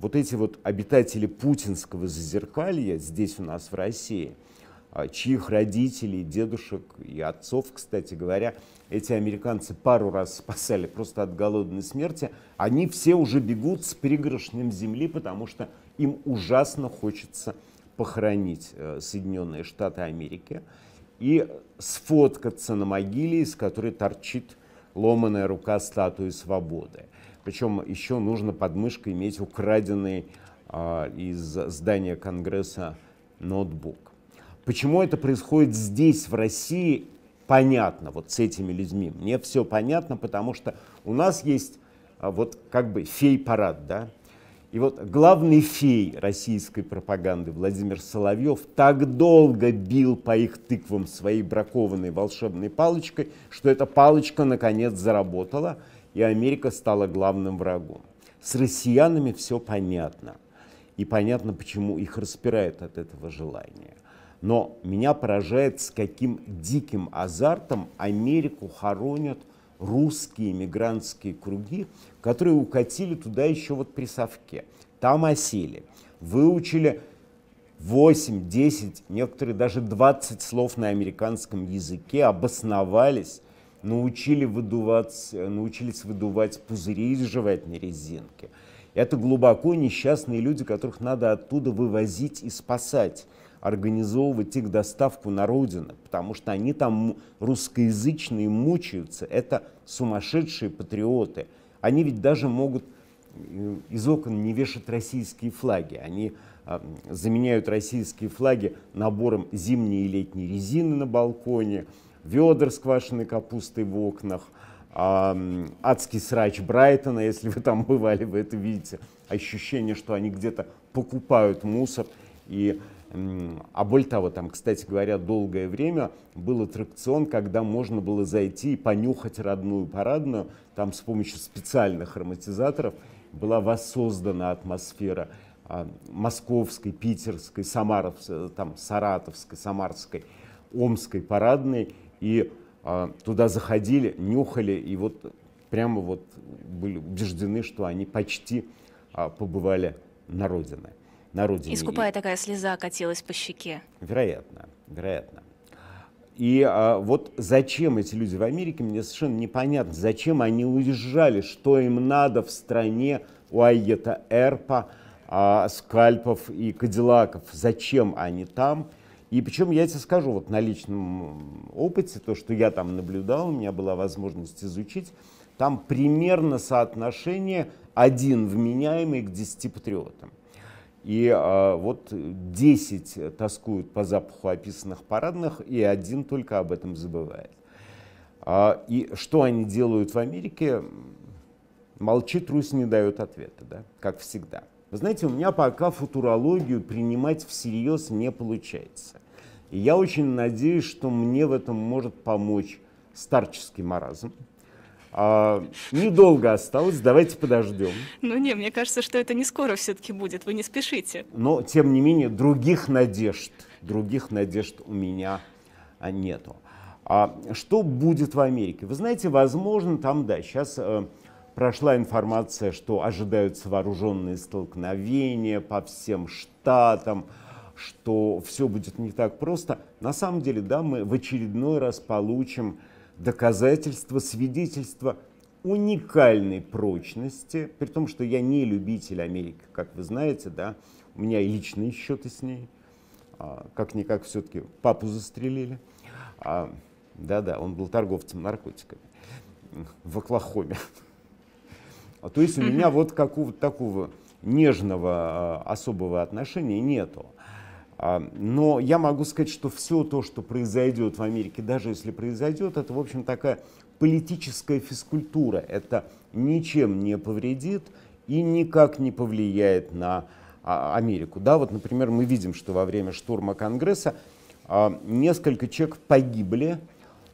вот эти вот обитатели путинского зазеркалья здесь у нас в России, а, чьих родителей, дедушек и отцов, кстати говоря, эти американцы пару раз спасали просто от голодной смерти, они все уже бегут с пригоршнем земли, потому что им ужасно хочется похоронить э, Соединенные Штаты Америки и сфоткаться на могиле, из которой торчит ломаная рука статуи свободы. Причем еще нужно под мышкой иметь украденный э, из здания Конгресса ноутбук. Почему это происходит здесь, в России, понятно вот с этими людьми. Мне все понятно, потому что у нас есть а, вот как бы фей-парад, да? И вот главный фей российской пропаганды Владимир Соловьев так долго бил по их тыквам своей бракованной волшебной палочкой, что эта палочка наконец заработала – и Америка стала главным врагом. С россиянами все понятно. И понятно, почему их распирает от этого желания. Но меня поражает, с каким диким азартом Америку хоронят русские мигрантские круги, которые укатили туда еще вот при совке. Там осели, выучили 8, 10, некоторые даже 20 слов на американском языке, обосновались, научили выдувать, э, научились выдувать пузыри из жевательной резинки. Это глубоко несчастные люди, которых надо оттуда вывозить и спасать, организовывать их доставку на родину, потому что они там русскоязычные мучаются. Это сумасшедшие патриоты. Они ведь даже могут э, из окон не вешать российские флаги. Они а, заменяют российские флаги набором зимней и летней резины на балконе, ведр с квашеной капустой в окнах, а, адский срач Брайтона, если вы там бывали, вы это видите. Ощущение, что они где-то покупают мусор. И, а более того, там, кстати говоря, долгое время был аттракцион, когда можно было зайти и понюхать родную парадную. Там с помощью специальных ароматизаторов была воссоздана атмосфера а, московской, питерской, самаровской, э, там, саратовской, самарской, омской парадной и а, туда заходили, нюхали, и вот прямо вот были убеждены, что они почти а, побывали на родине. На родине. И скупая и... такая слеза катилась по щеке. Вероятно, вероятно. И а, вот зачем эти люди в Америке, мне совершенно непонятно, зачем они уезжали, что им надо в стране Уайета Эрпа, а, Скальпов и Кадиллаков, зачем они там, и причем я тебе скажу, вот на личном опыте, то, что я там наблюдал, у меня была возможность изучить, там примерно соотношение один вменяемый к десяти патриотам. И а, вот 10 тоскуют по запаху описанных парадных, и один только об этом забывает. А, и что они делают в Америке? Молчит, русь не дает ответа, да? как всегда. Вы знаете, у меня пока футурологию принимать всерьез не получается. И я очень надеюсь, что мне в этом может помочь старческий маразм. А, недолго осталось, давайте подождем. Ну не, мне кажется, что это не скоро все-таки будет, вы не спешите. Но, тем не менее, других надежд, других надежд у меня а, нету. А что будет в Америке? Вы знаете, возможно, там, да, сейчас э, прошла информация, что ожидаются вооруженные столкновения по всем штатам, что все будет не так просто. На самом деле, да, мы в очередной раз получим доказательства, свидетельства уникальной прочности, при том, что я не любитель Америки, как вы знаете, да, у меня и личные счеты с ней, а, как-никак все-таки папу застрелили. А, да-да, он был торговцем наркотиками в Оклахоме. А то есть у меня вот какого такого нежного а, особого отношения нету. А, но я могу сказать, что все то, что произойдет в Америке, даже если произойдет, это, в общем, такая политическая физкультура. Это ничем не повредит и никак не повлияет на Америку. Да, вот, например, мы видим, что во время штурма Конгресса несколько человек погибли,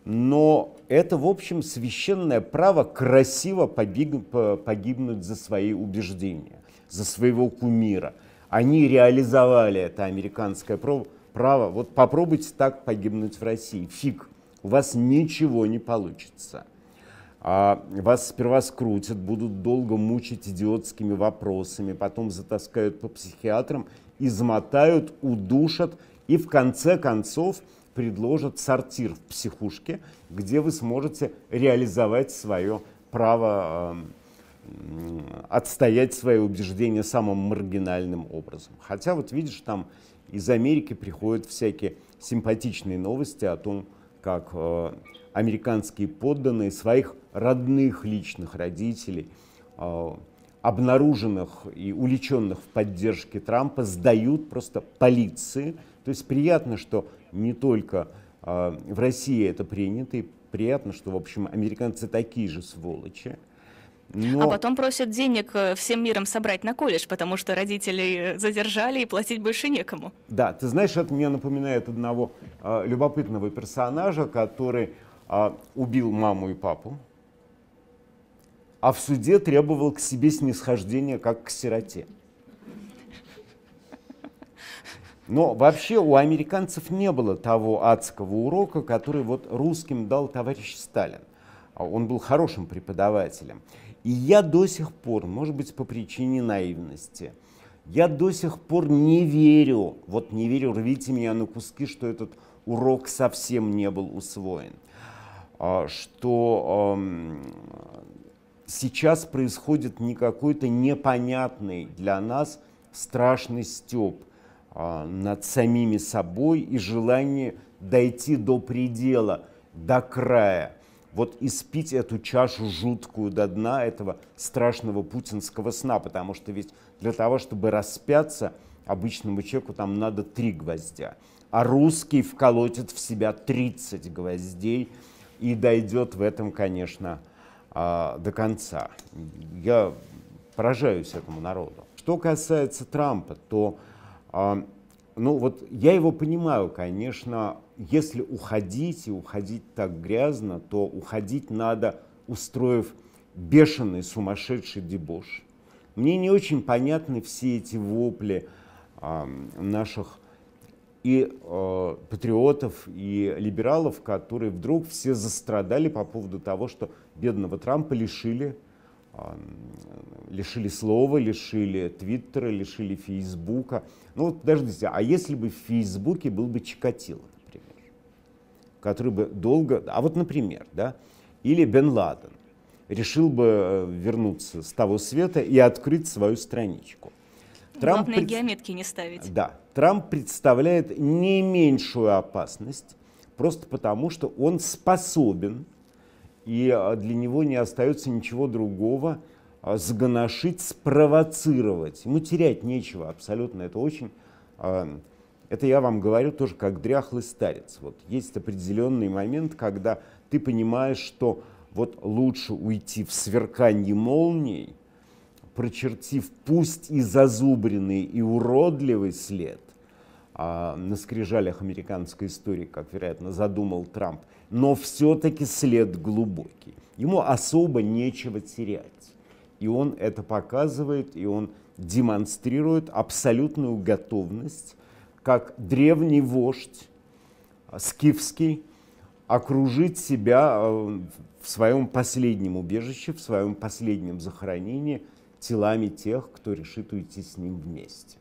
но это, в общем, священное право красиво погиб, погибнуть за свои убеждения, за своего кумира. Они реализовали это американское право. Вот попробуйте так погибнуть в России. Фиг, у вас ничего не получится. А вас сперва скрутят, будут долго мучить идиотскими вопросами, потом затаскают по психиатрам, измотают, удушат и в конце концов предложат сортир в психушке, где вы сможете реализовать свое право эм, отстоять свои убеждения самым маргинальным образом. Хотя вот видишь, там из Америки приходят всякие симпатичные новости о том, как э, американские подданные своих родных личных родителей, э, обнаруженных и уличенных в поддержке Трампа, сдают просто полиции, то есть приятно, что не только а, в России это принято, и приятно, что, в общем, американцы такие же сволочи. Но... А потом просят денег э, всем миром собрать на колледж, потому что родителей э, задержали и платить больше некому. Да, ты знаешь, это меня напоминает одного э, любопытного персонажа, который э, убил маму и папу, а в суде требовал к себе снисхождения как к сироте. Но вообще у американцев не было того адского урока, который вот русским дал товарищ Сталин. А он был хорошим преподавателем. И я до сих пор, может быть, по причине наивности, я до сих пор не верю, вот не верю, рвите меня на куски, что этот урок совсем не был усвоен. А, что сейчас происходит не какой-то непонятный для нас страшный степ – а, над самими собой и желание дойти до предела, до края. Вот испить эту чашу жуткую до дна этого страшного путинского сна, потому что ведь для того, чтобы распяться, обычному человеку там надо три гвоздя, а русский вколотит в себя 30 гвоздей и дойдет в этом, конечно, а, до конца. Я поражаюсь этому народу. Что касается Трампа, то а, ну вот я его понимаю, конечно, если уходить и уходить так грязно, то уходить надо, устроив бешеный сумасшедший дебош. Мне не очень понятны все эти вопли э, наших и э, патриотов, и либералов, которые вдруг все застрадали по поводу того, что бедного Трампа лишили лишили слова, лишили Твиттера, лишили Фейсбука. Ну вот подождите, а если бы в Фейсбуке был бы Чикатило, например, который бы долго... А вот, например, да, или Бен Ладен решил бы э, вернуться с того света и открыть свою страничку. Трамп Главное, пред... геометки не ставить. Да, Трамп представляет не меньшую опасность, просто потому что он способен и а, для него не остается ничего другого, а, сгоношить, спровоцировать. Ему терять нечего абсолютно. Это очень... А, это я вам говорю тоже как дряхлый старец. Вот есть определенный момент, когда ты понимаешь, что вот лучше уйти в сверканье молний, прочертив пусть и зазубренный, и уродливый след, а, на скрижалях американской истории, как, вероятно, задумал Трамп. Но все-таки след глубокий. Ему особо нечего терять. И он это показывает, и он демонстрирует абсолютную готовность, как древний вождь, а, скифский, окружить себя а, в своем последнем убежище, в своем последнем захоронении телами тех, кто решит уйти с ним вместе.